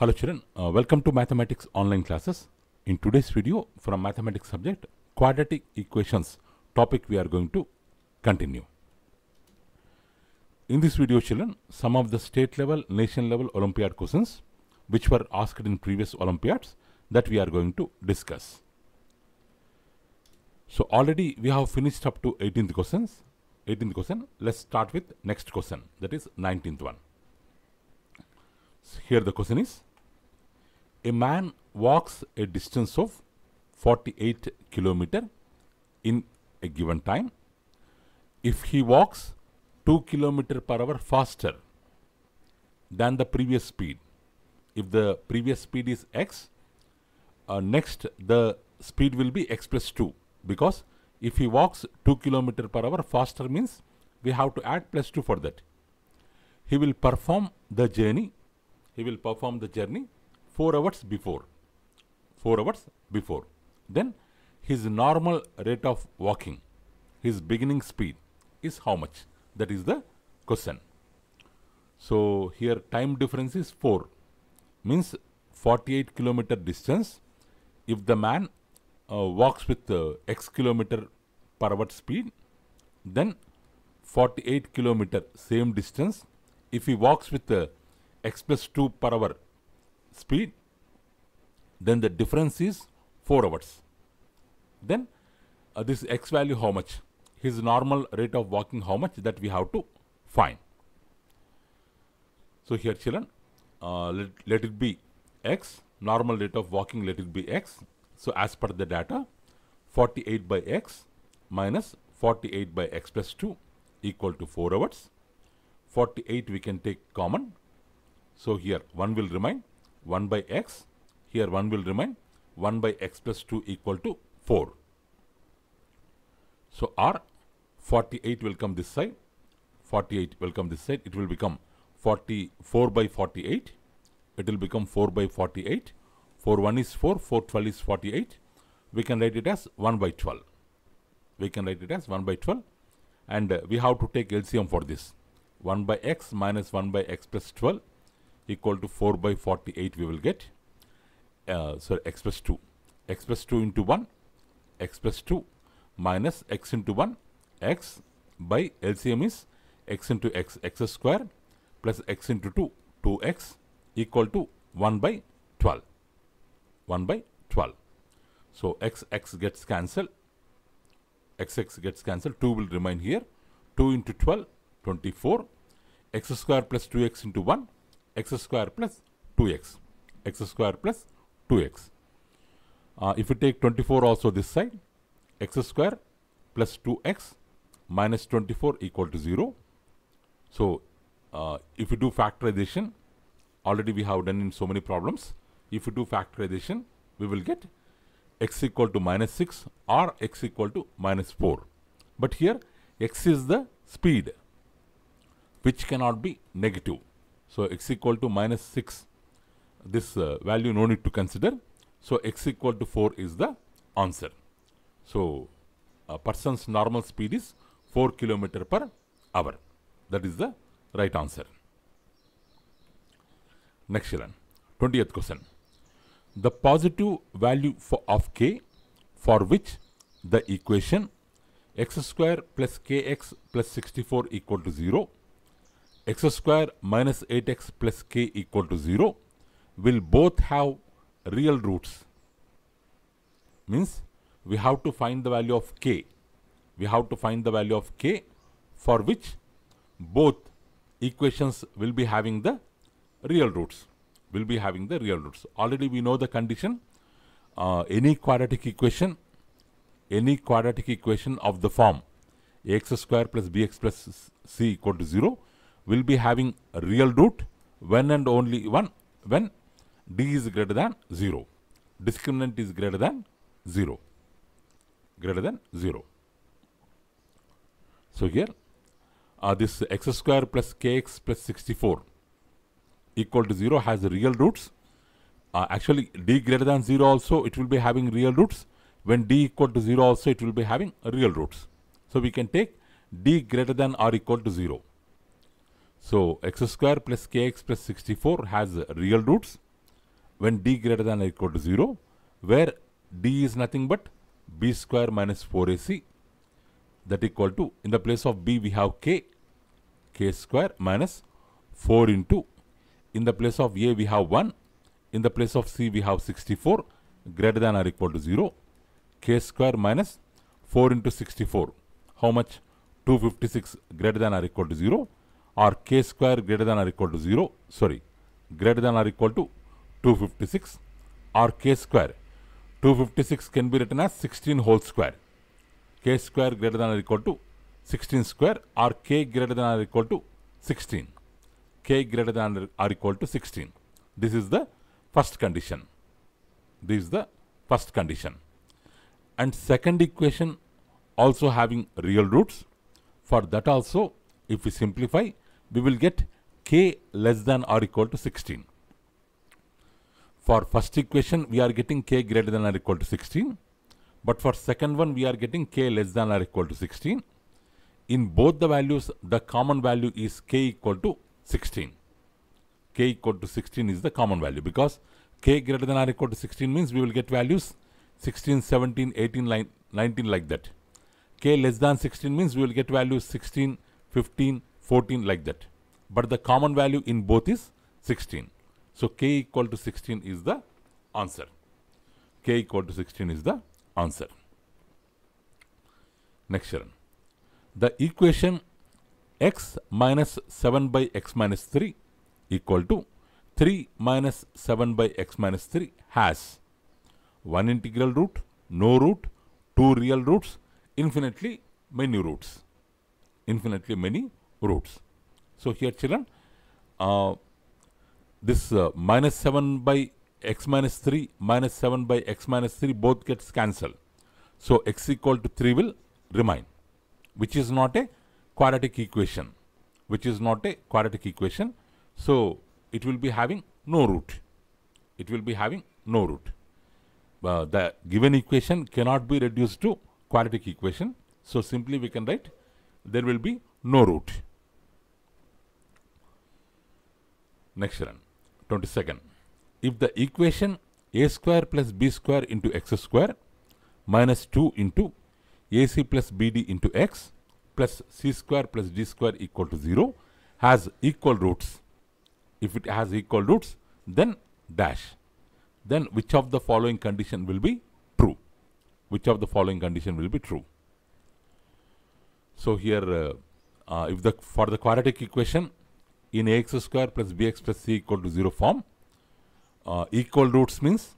Hello children, uh, welcome to mathematics online classes. In today's video from mathematics subject quadratic equations topic we are going to continue. In this video children, some of the state level, nation level Olympiad questions which were asked in previous Olympiads that we are going to discuss. So already we have finished up to 18th questions. 18th question, let's start with next question that is 19th one. Here the question is a man walks a distance of 48 kilometer in a given time. If he walks 2 kilometer per hour faster than the previous speed, if the previous speed is x, uh, next the speed will be x plus 2 because if he walks 2 kilometer per hour faster means we have to add plus 2 for that. He will perform the journey. He will perform the journey 4 hours before. 4 hours before. Then his normal rate of walking, his beginning speed is how much? That is the question. So here time difference is 4 means 48 kilometer distance. If the man uh, walks with uh, x kilometer per hour speed, then 48 kilometer same distance. If he walks with uh, x plus 2 per hour speed, then the difference is 4 hours. Then uh, this x value how much? His normal rate of walking how much that we have to find. So here children, uh, let, let it be x, normal rate of walking let it be x. So as per the data, 48 by x minus 48 by x plus 2 equal to 4 hours. 48 we can take common. So here 1 will remain 1 by x, here 1 will remain, 1 by x plus 2 equal to 4. So R 48 will come this side, 48 will come this side, it will become 44 by 48, it will become 4 by 48, 4 1 is 4, 4 12 is 48, we can write it as 1 by 12. We can write it as 1 by 12 and uh, we have to take LCM for this. 1 by x minus 1 by x plus 12 equal to 4 by 48 we will get. Uh, sorry, 2. x 2 into 1, x 2 minus x into 1, x by LCM is x into x, x square plus x into 2, 2x equal to 1 by 12. 1 by 12. So x, x gets cancelled. x, x gets cancelled. 2 will remain here. 2 into 12, 24. x square plus 2x into 1 x square plus 2x, x square plus 2x. Uh, if you take 24 also this side, x square plus 2x minus 24 equal to 0. So, uh, if you do factorization, already we have done in so many problems. If you do factorization, we will get x equal to minus 6 or x equal to minus 4. But here, x is the speed, which cannot be negative. So, x equal to minus 6, this uh, value no need to consider. So, x equal to 4 is the answer. So, a person's normal speed is 4 kilometer per hour. That is the right answer. Next, question, 20th question. The positive value for, of k for which the equation x square plus kx plus 64 equal to 0 x square minus 8x plus k equal to 0 will both have real roots. Means we have to find the value of k. We have to find the value of k for which both equations will be having the real roots. Will be having the real roots. Already we know the condition. Uh, any quadratic equation, any quadratic equation of the form ax square plus bx plus c equal to 0 will be having a real root when and only one when d is greater than 0. Discriminant is greater than 0. Greater than 0. So here uh, this x square plus kx plus 64 equal to 0 has real roots. Uh, actually d greater than 0 also it will be having real roots. When d equal to 0 also it will be having real roots. So we can take d greater than or equal to 0. So x square plus kx plus 64 has real roots when d greater than or equal to 0 where d is nothing but b square minus 4ac that equal to in the place of b we have k k square minus 4 into in the place of a we have 1 in the place of c we have 64 greater than or equal to 0 k square minus 4 into 64 how much 256 greater than or equal to 0 or k square greater than or equal to 0, sorry, greater than or equal to 256 or k square. 256 can be written as 16 whole square. k square greater than or equal to 16 square or k greater than or equal to 16. k greater than or equal to 16. This is the first condition. This is the first condition. And second equation also having real roots. For that also, if we simplify, we will get k less than or equal to 16. For first equation, we are getting k greater than or equal to 16. But for second one, we are getting k less than or equal to 16. In both the values, the common value is k equal to 16. k equal to 16 is the common value because k greater than or equal to 16 means we will get values 16, 17, 18, 19 like that. k less than 16 means we will get values 16, 15, 14 like that. But the common value in both is 16. So k equal to 16 is the answer. k equal to 16 is the answer. Next, Sharon. The equation x minus 7 by x minus 3 equal to 3 minus 7 by x minus 3 has one integral root, no root, two real roots, infinitely many roots. Infinitely many roots. So here children, uh, this uh, minus 7 by x minus 3 minus 7 by x minus 3 both gets cancelled. So x equal to 3 will remain, which is not a quadratic equation, which is not a quadratic equation. So it will be having no root. It will be having no root. Uh, the given equation cannot be reduced to quadratic equation. So simply we can write there will be no root. Next run, 22nd. If the equation a square plus b square into x square minus 2 into ac plus bd into x plus c square plus d square equal to 0 has equal roots. If it has equal roots, then dash. Then which of the following condition will be true? Which of the following condition will be true? So here uh, uh, if the for the quadratic equation in ax square plus bx plus c equal to 0 form, uh, equal roots means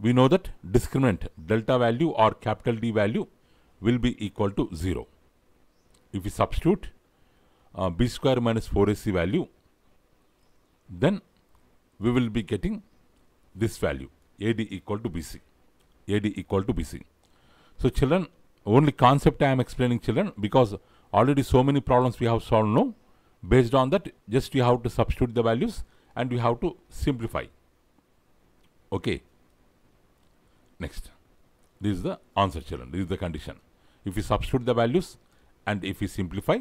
we know that discriminant delta value or capital D value will be equal to 0. If we substitute uh, b square minus 4ac value, then we will be getting this value AD equal to BC, AD equal to BC. So children, only concept I am explaining children because already so many problems we have solved now. Based on that, just you have to substitute the values and we have to simplify. Okay. Next. This is the answer children. This is the condition. If we substitute the values and if we simplify,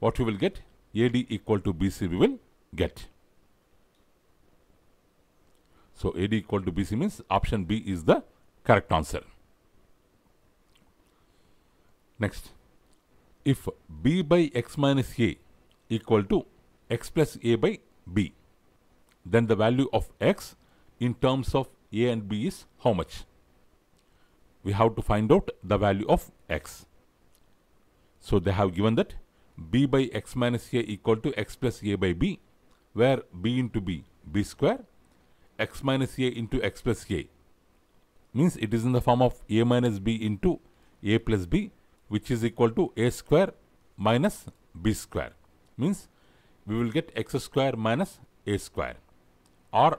what we will get? AD equal to BC we will get. So AD equal to BC means option B is the correct answer. Next if b by x minus a equal to x plus a by b, then the value of x in terms of a and b is how much? We have to find out the value of x. So they have given that b by x minus a equal to x plus a by b, where b into b, b square, x minus a into x plus a. Means it is in the form of a minus b into a plus b which is equal to a square minus b square means we will get x square minus a square or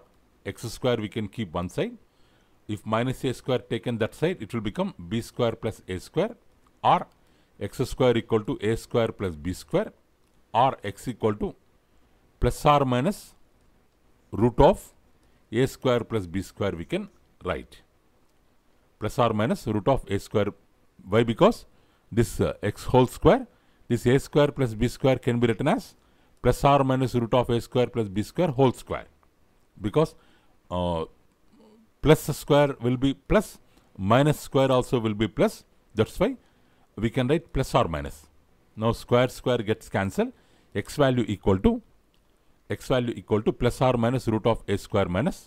x square we can keep one side if minus a square taken that side it will become b square plus a square or x square equal to a square plus b square or x equal to plus or minus root of a square plus b square we can write plus or minus root of a square why because this uh, x whole square, this a square plus b square can be written as plus or minus root of a square plus b square whole square because uh, plus square will be plus minus square also will be plus that's why we can write plus or minus now square square gets cancelled x value equal to x value equal to plus or minus root of a square minus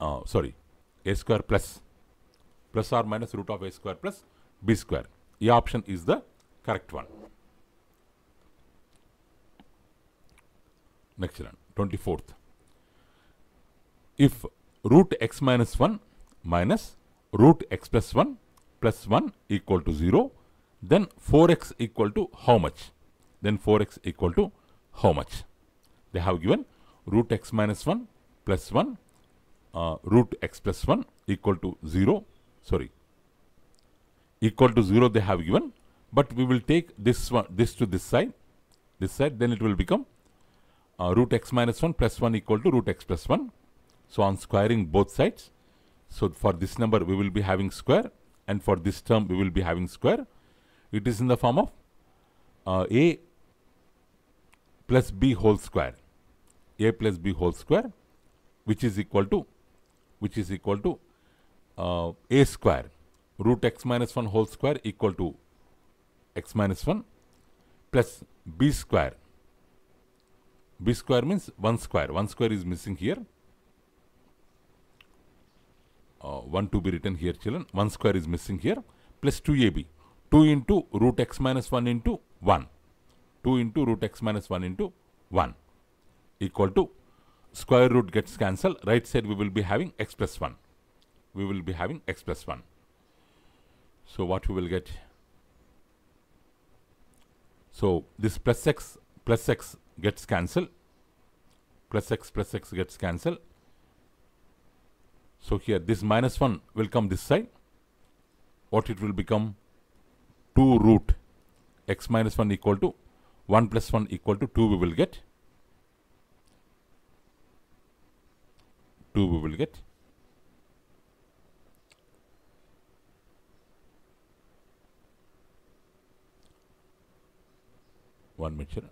uh, sorry a square plus plus or minus root of a square plus b square. A option is the correct one. Next one, 24th. If root x minus 1 minus root x plus 1 plus 1 equal to 0, then 4x equal to how much? Then 4x equal to how much? They have given root x minus 1 plus 1 uh, root x plus 1 equal to 0 sorry, equal to 0 they have given, but we will take this one, this to this side, this side, then it will become uh, root x minus 1 plus 1 equal to root x plus 1. So, on squaring both sides, so for this number we will be having square and for this term we will be having square. It is in the form of uh, a plus b whole square, a plus b whole square which is equal to, which is equal to uh, a square root x minus 1 whole square equal to x minus 1 plus b square. b square means 1 square. 1 square is missing here. Uh, 1 to be written here children. 1 square is missing here plus 2ab. 2 into root x minus 1 into 1. 2 into root x minus 1 into 1 equal to square root gets cancelled. Right side we will be having x plus 1 we will be having x plus 1. So what we will get? So this plus x plus x gets cancelled. Plus x plus x gets cancelled. So here this minus 1 will come this side. What it will become? 2 root x minus 1 equal to 1 plus 1 equal to 2 we will get. 2 we will get. one mixture.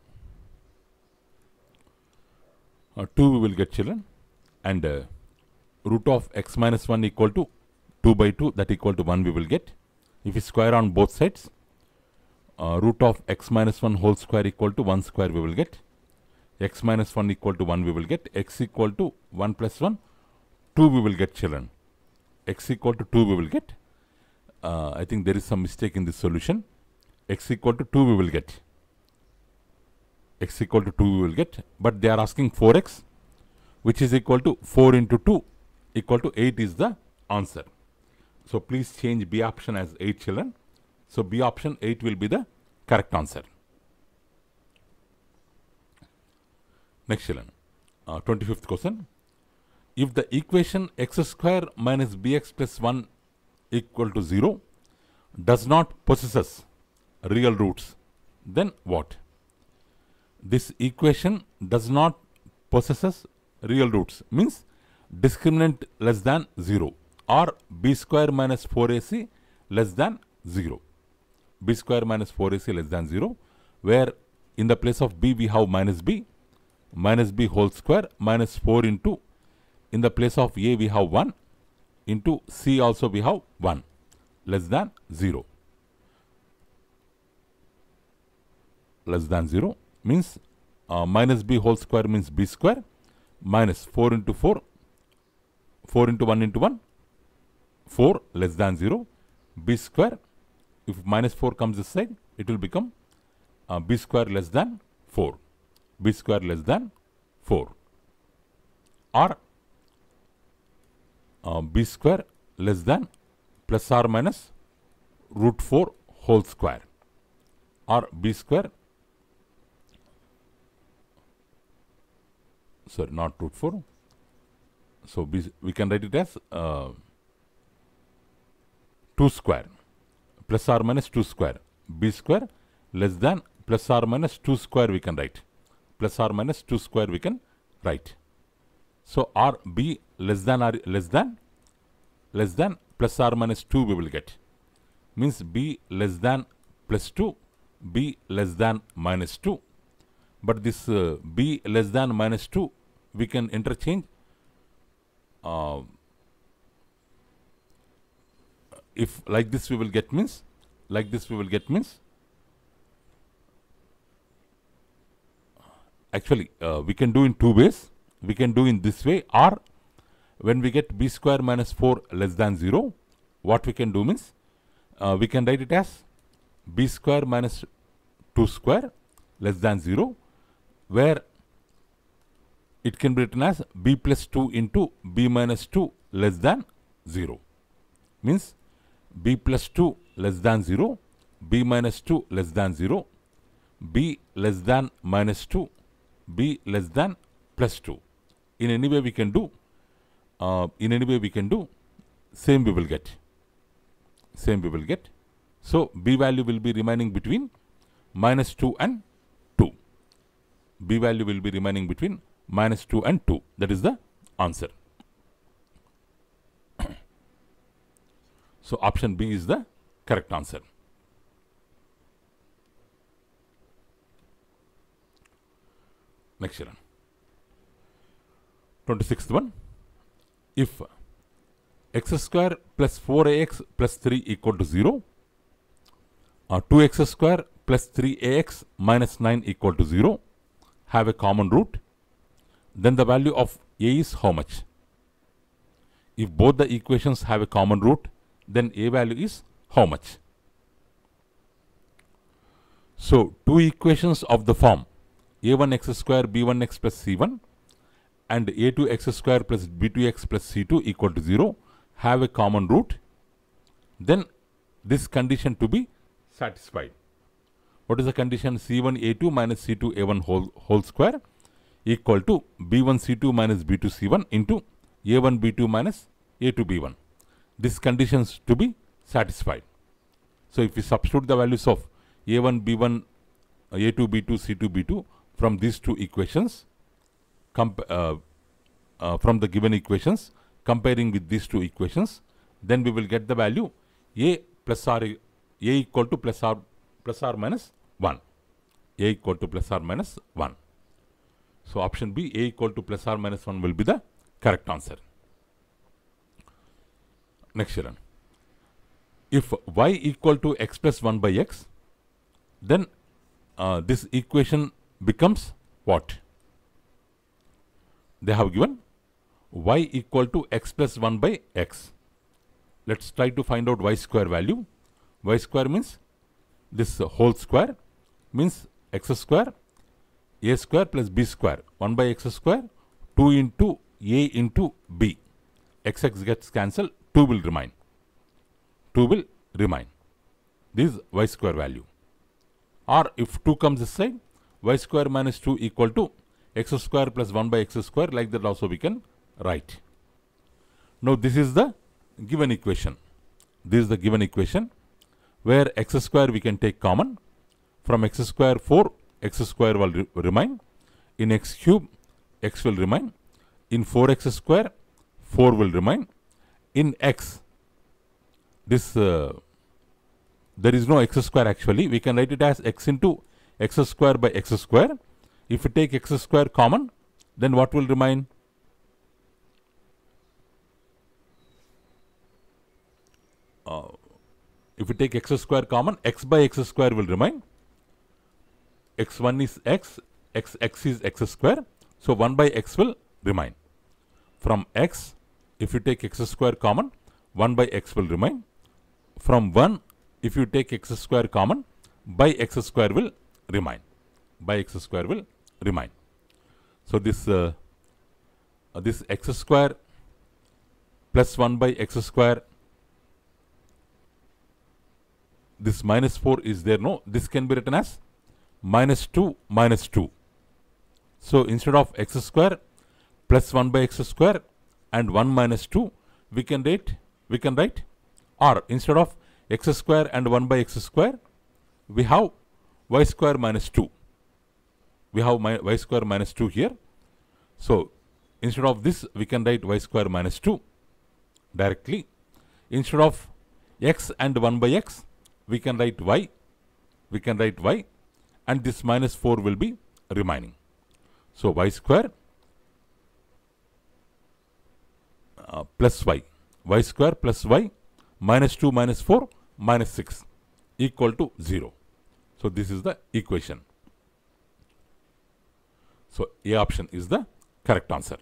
Uh, 2 we will get children and uh, root of x minus 1 equal to 2 by 2 that equal to 1 we will get. If we square on both sides uh, root of x minus 1 whole square equal to 1 square we will get. x minus 1 equal to 1 we will get. x equal to 1 plus 1 2 we will get children. x equal to 2 we will get. Uh, I think there is some mistake in this solution. x equal to 2 we will get x equal to 2 you will get, but they are asking 4x which is equal to 4 into 2 equal to 8 is the answer. So please change B option as 8 children. So B option 8 will be the correct answer. Next children, uh, 25th question. If the equation x square minus bx plus 1 equal to 0 does not possess real roots, then what? this equation does not possesses real roots means discriminant less than 0 or b square minus 4ac less than 0 b square minus 4ac less than 0 where in the place of b we have minus b minus b whole square minus 4 into in the place of a we have 1 into c also we have 1 less than 0 less than 0 means uh, minus b whole square means b square minus 4 into 4, 4 into 1 into 1, 4 less than 0, b square, if minus 4 comes this side, it will become uh, b square less than 4, b square less than 4 or uh, b square less than plus or minus root 4 whole square or b square sorry not root 4 so we can write it as uh, 2 square plus or minus 2 square b square less than plus or minus 2 square we can write plus or minus 2 square we can write so r b less than r less than less than plus or minus 2 we will get means b less than plus 2 b less than minus 2 but this uh, b less than minus 2 we can interchange uh, if like this we will get means like this we will get means actually uh, we can do in two ways we can do in this way or when we get b square minus 4 less than 0 what we can do means uh, we can write it as b square minus 2 square less than 0 where it can be written as b plus 2 into b minus 2 less than 0. Means b plus 2 less than 0, b minus 2 less than 0, b less than minus 2, b less than plus 2. In any way we can do, uh, in any way we can do, same we will get. Same we will get. So, b value will be remaining between minus 2 and b value will be remaining between minus 2 and 2. That is the answer. so option B is the correct answer. Next one. 26th one. If x square plus 4ax plus 3 equal to 0 or 2x square plus 3ax minus 9 equal to 0 have a common root, then the value of A is how much? If both the equations have a common root, then A value is how much? So, two equations of the form a1x square b1x plus c1 and a2x square plus b2x plus c2 equal to 0 have a common root, then this condition to be satisfied what is the condition C1A2 minus C2A1 whole, whole square equal to B1C2 minus B2C1 into A1B2 minus A2B1. This conditions to be satisfied. So if we substitute the values of A1, B1, A2, B2, C2, B2 from these two equations, uh, uh, from the given equations, comparing with these two equations, then we will get the value A plus R, A equal to plus R, plus R minus 1. a equal to plus or minus 1. So option B, a equal to plus or minus 1 will be the correct answer. Next, question. If y equal to x plus 1 by x, then uh, this equation becomes what? They have given y equal to x plus 1 by x. Let's try to find out y square value. y square means this whole square means x square a square plus b square 1 by x square 2 into a into b x x gets cancelled 2 will remain 2 will remain this is y square value or if 2 comes this side y square minus 2 equal to x square plus 1 by x square like that also we can write now this is the given equation this is the given equation where x square we can take common from x square 4, x square will re remain. In x cube, x will remain. In 4x square, 4 will remain. In x, this uh, there is no x square actually. We can write it as x into x square by x square. If we take x square common, then what will remain? Uh, if we take x square common, x by x square will remain x1 is x, xx is x square. So 1 by x will remain. From x, if you take x square common, 1 by x will remain. From 1, if you take x square common, by x square will remain. By x square will remain. So this, uh, uh this x square plus 1 by x square this minus 4 is there no this can be written as minus 2 minus 2. So instead of x square plus 1 by x square and 1 minus 2 we can write we can write or instead of x square and 1 by x square we have y square minus 2 we have y square minus 2 here so instead of this we can write y square minus 2 directly instead of x and 1 by x we can write y we can write y and this minus 4 will be remaining. So y square uh, plus y, y square plus y minus 2 minus 4 minus 6 equal to 0. So this is the equation. So A option is the correct answer.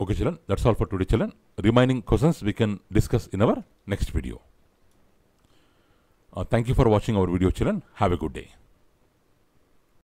Okay children, that's all for today children. Remaining questions we can discuss in our next video. Uh, thank you for watching our video children. Have a good day.